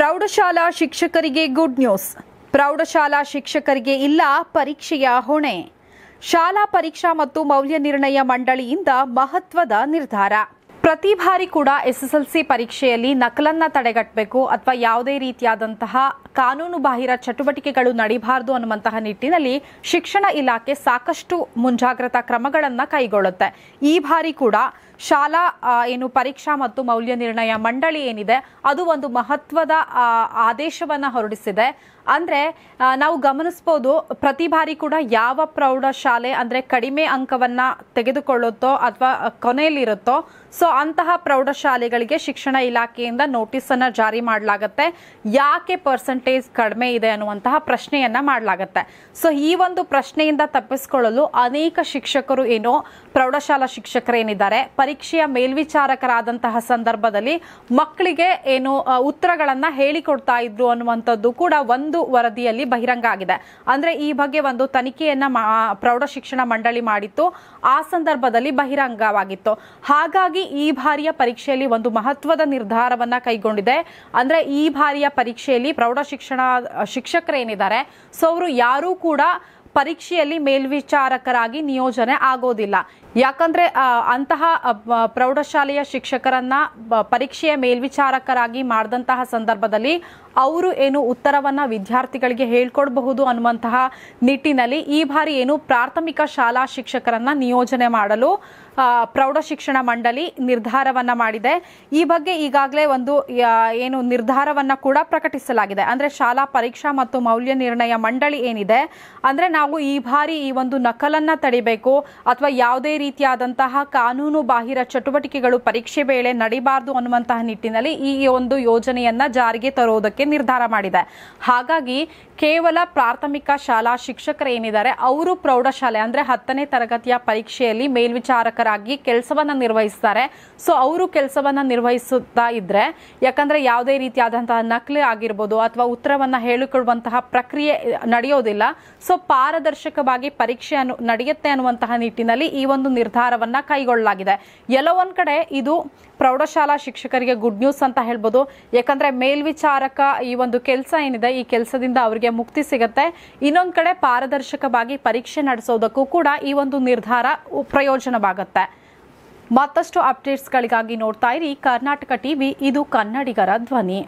ಪ್ರೌಢಶಾಲಾ ಶಿಕ್ಷಕರಿಗೆ good news ಪ್ರೌಢಶಾಲಾ ಶಿಕ್ಷಕರಿಗೆ ಇಲ್ಲ ಪರೀಕ್ಷೆಯ ಹೊಣೆ ಶಾಲಾ ಪರೀಕ್ಷಾ ಮತ್ತು ಮೌಲ್ಯ ನಿರ್ಣಯ ಮಂಡಳಿಯಿಂದ ಮಹತ್ವದ ನಿರ್ಧಾರ ಪ್ರತಿ ಬಾರಿ ಕೂಡ ಎಸ್ಎಸ್ಎಲ್ಸಿ ಪರೀಕ್ಷೆಯಲ್ಲಿ ನಕಲನ್ನ ತಡೆಗಟ್ಟಬೇಕು ಅಥವಾ ಯಾವುದೇ ರೀತಿಯಾದಂತಹ ಕಾನೂನು ಬಾಹಿರ ಚಟುವಟಿಕೆಗಳು ನಡೀಬಾರದು ಅನ್ನುವಂತಹ ನಿಟ್ಟಿನಲ್ಲಿ ಶಿಕ್ಷಣ ಇಲಾಖೆ ಸಾಕಷ್ಟು ಮುಂಜಾಗ್ರತಾ ಕ್ರಮಗಳನ್ನು ಕೈಗೊಳ್ಳುತ್ತೆ ಈ ಬಾರಿ ಕೂಡ ಶಾಲಾ ಏನು ಪರೀಕ್ಷಾ ಮತ್ತು ಮೌಲ್ಯ ನಿರ್ಣಯ ಮಂಡಳಿ ಏನಿದೆ ಅದು ಒಂದು ಮಹತ್ವದ ಆದೇಶವನ್ನ ಹೊರಡಿಸಿದೆ ಅಂದ್ರೆ ನಾವು ಗಮನಿಸಬಹುದು ಪ್ರತಿ ಬಾರಿ ಕೂಡ ಯಾವ ಪ್ರೌಢಶಾಲೆ ಅಂದ್ರೆ ಕಡಿಮೆ ಅಂಕವನ್ನ ತೆಗೆದುಕೊಳ್ಳುತ್ತೋ ಅಥವಾ ಕೊನೆಯಲ್ಲಿರುತ್ತೋ ಸೊ ಅಂತಹ ಪ್ರೌಢಶಾಲೆಗಳಿಗೆ ಶಿಕ್ಷಣ ಇಲಾಖೆಯಿಂದ ನೋಟಿಸ್ ಅನ್ನ ಜಾರಿ ಮಾಡಲಾಗತ್ತೆ ಯಾಕೆ ಪರ್ಸೆಂಟೇಜ್ ಕಡಿಮೆ ಇದೆ ಅನ್ನುವಂತಹ ಪ್ರಶ್ನೆಯನ್ನ ಮಾಡಲಾಗತ್ತೆ ಸೊ ಈ ಒಂದು ಪ್ರಶ್ನೆಯಿಂದ ತಪ್ಪಿಸಿಕೊಳ್ಳಲು ಅನೇಕ ಶಿಕ್ಷಕರು ಏನೋ ಪ್ರೌಢಶಾಲಾ ಶಿಕ್ಷಕರೇನಿದ್ದಾರೆ ಪರೀಕ್ಷೆಯ ಮೇಲ್ವಿಚಾರಕರಾದಂತಹ ಸಂದರ್ಭದಲ್ಲಿ ಮಕ್ಕಳಿಗೆ ಏನು ಉತ್ತರಗಳನ್ನ ಹೇಳಿಕೊಡ್ತಾ ಇದ್ರು ಅನ್ನುವಂಥದ್ದು ಕೂಡ ಒಂದು ವರದಿಯಲ್ಲಿ ಬಹಿರಂಗ ಆಗಿದೆ ಅಂದ್ರೆ ಈ ಬಗ್ಗೆ ಒಂದು ತನಿಖೆಯನ್ನ ಪ್ರೌಢ ಶಿಕ್ಷಣ ಮಂಡಳಿ ಮಾಡಿತ್ತು ಆ ಸಂದರ್ಭದಲ್ಲಿ ಬಹಿರಂಗವಾಗಿತ್ತು ಹಾಗಾಗಿ ಈ ಬಾರಿಯ ಪರೀಕ್ಷೆಯಲ್ಲಿ ಒಂದು ಮಹತ್ವದ ನಿರ್ಧಾರವನ್ನ ಕೈಗೊಂಡಿದೆ ಅಂದ್ರೆ ಈ ಬಾರಿಯ ಪರೀಕ್ಷೆಯಲ್ಲಿ ಪ್ರೌಢ ಶಿಕ್ಷಣ ಶಿಕ್ಷಕರೇನಿದ್ದಾರೆ ಸೊ ಅವರು ಯಾರೂ ಕೂಡ ಪರೀಕ್ಷೆಯಲ್ಲಿ ಮೇಲ್ವಿಚಾರಕರಾಗಿ ನಿಯೋಜನೆ ಆಗೋದಿಲ್ಲ ಯಾಕಂದ್ರೆ ಅಂತಹ ಪ್ರೌಢಶಾಲೆಯ ಶಿಕ್ಷಕರನ್ನ ಪರೀಕ್ಷೆಯ ಮೇಲ್ವಿಚಾರಕರಾಗಿ ಮಾಡಿದಂತಹ ಸಂದರ್ಭದಲ್ಲಿ ಅವರು ಏನು ಉತ್ತರವನ್ನ ವಿದ್ಯಾರ್ಥಿಗಳಿಗೆ ಹೇಳ್ಕೊಡ್ಬಹುದು ಅನ್ನುವಂತಹ ನಿಟ್ಟಿನಲ್ಲಿ ಈ ಬಾರಿ ಏನು ಪ್ರಾಥಮಿಕ ಶಾಲಾ ಶಿಕ್ಷಕರನ್ನ ನಿಯೋಜನೆ ಮಾಡಲು ಪ್ರೌಢ ಶಿಕ್ಷಣ ಮಂಡಳಿ ನಿರ್ಧಾರವನ್ನ ಮಾಡಿದೆ ಈ ಬಗ್ಗೆ ಈಗಾಗಲೇ ಒಂದು ಏನು ನಿರ್ಧಾರವನ್ನ ಕೂಡ ಪ್ರಕಟಿಸಲಾಗಿದೆ ಅಂದ್ರೆ ಶಾಲಾ ಪರೀಕ್ಷಾ ಮತ್ತು ಮೌಲ್ಯ ನಿರ್ಣಯ ಮಂಡಳಿ ಏನಿದೆ ಅಂದ್ರೆ ನಾವು ಈ ಬಾರಿ ಈ ಒಂದು ನಕಲನ್ನ ತಡಿಬೇಕು ಅಥವಾ ಯಾವುದೇ ರೀತಿಯಾದಂತಹ ಕಾನೂನು ಬಾಹಿರ ಚಟುವಟಿಕೆಗಳು ಪರೀಕ್ಷೆ ವೇಳೆ ನಡಿಬಾರದು ಅನ್ನುವಂತಹ ನಿಟ್ಟಿನಲ್ಲಿ ಈ ಒಂದು ಯೋಜನೆಯನ್ನ ಜಾರಿಗೆ ತರುವುದಕ್ಕೆ ನಿರ್ಧಾರ ಮಾಡಿದೆ ಹಾಗಾಗಿ ಕೇವಲ ಪ್ರಾಥಮಿಕ ಶಾಲಾ ಶಿಕ್ಷಕರು ಏನಿದ್ದಾರೆ ಅವರು ಪ್ರೌಢಶಾಲೆ ಅಂದ್ರೆ ಹತ್ತನೇ ತರಗತಿಯ ಪರೀಕ್ಷೆಯಲ್ಲಿ ಮೇಲ್ವಿಚಾರಕರಾಗಿ ಕೆಲಸವನ್ನ ನಿರ್ವಹಿಸ್ತಾರೆ ಸೊ ಅವರು ಕೆಲಸವನ್ನ ನಿರ್ವಹಿಸುತ್ತಾ ಇದ್ರೆ ಯಾಕಂದ್ರೆ ಯಾವುದೇ ರೀತಿಯಾದಂತಹ ನಕಲಿ ಆಗಿರ್ಬೋದು ಅಥವಾ ಉತ್ತರವನ್ನ ಹೇಳಿಕೊಳ್ಳುವಂತಹ ಪ್ರಕ್ರಿಯೆ ನಡೆಯೋದಿಲ್ಲ ಸೊ ಪಾರದರ್ಶಕವಾಗಿ ಪರೀಕ್ಷೆ ನಡೆಯುತ್ತೆ ಅನ್ನುವಂತಹ ನಿಟ್ಟಿನಲ್ಲಿ ಈ ಒಂದು ನಿರ್ಧಾರವನ್ನ ಕೈಗೊಳ್ಳಲಾಗಿದೆ ಎಲ್ಲೋ ಒಂದ್ ಕಡೆ ಇದು ಪ್ರೌಢಶಾಲಾ ಶಿಕ್ಷಕರಿಗೆ ಗುಡ್ ನ್ಯೂಸ್ ಅಂತ ಹೇಳ್ಬೋದು ಯಾಕಂದ್ರೆ ಮೇಲ್ವಿಚಾರಕ ಈ ಒಂದು ಕೆಲಸ ಏನಿದೆ ಈ ಕೆಲಸದಿಂದ ಅವರಿಗೆ ಮುಕ್ತಿ ಸಿಗತ್ತೆ ಇನ್ನೊಂದು ಕಡೆ ಪಾರದರ್ಶಕವಾಗಿ ಪರೀಕ್ಷೆ ನಡೆಸೋದಕ್ಕೂ ಕೂಡ ಈ ಒಂದು ನಿರ್ಧಾರ ಪ್ರಯೋಜನವಾಗುತ್ತೆ ಮತ್ತಷ್ಟು ಅಪ್ಡೇಟ್ಸ್ಗಳಿಗಾಗಿ ನೋಡ್ತಾ ಇರಿ ಕರ್ನಾಟಕ ಟಿವಿ ಇದು ಕನ್ನಡಿಗರ ಧ್ವನಿ